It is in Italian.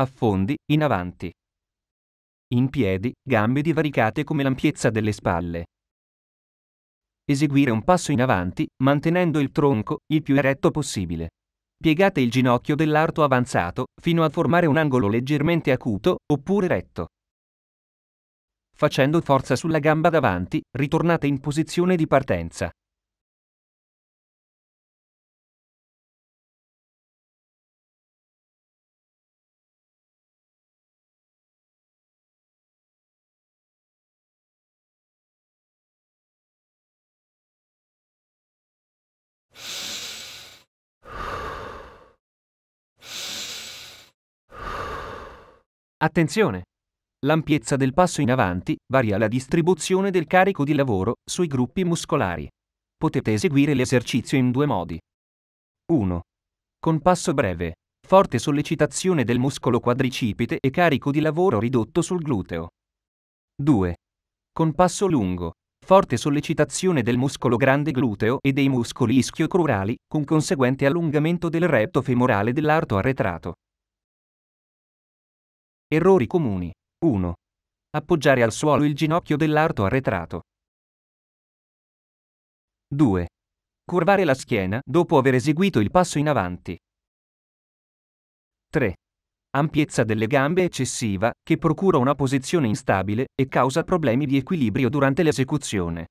affondi in avanti. In piedi, gambe divaricate come l'ampiezza delle spalle. Eseguire un passo in avanti, mantenendo il tronco il più eretto possibile. Piegate il ginocchio dell'arto avanzato fino a formare un angolo leggermente acuto oppure retto. Facendo forza sulla gamba davanti, ritornate in posizione di partenza. Attenzione! L'ampiezza del passo in avanti varia la distribuzione del carico di lavoro sui gruppi muscolari. Potete eseguire l'esercizio in due modi. 1. Con passo breve, forte sollecitazione del muscolo quadricipite e carico di lavoro ridotto sul gluteo. 2. Con passo lungo, forte sollecitazione del muscolo grande gluteo e dei muscoli ischio-crurali, con conseguente allungamento del retto femorale dell'arto arretrato. Errori comuni. 1. Appoggiare al suolo il ginocchio dell'arto arretrato. 2. Curvare la schiena dopo aver eseguito il passo in avanti. 3. Ampiezza delle gambe eccessiva, che procura una posizione instabile e causa problemi di equilibrio durante l'esecuzione.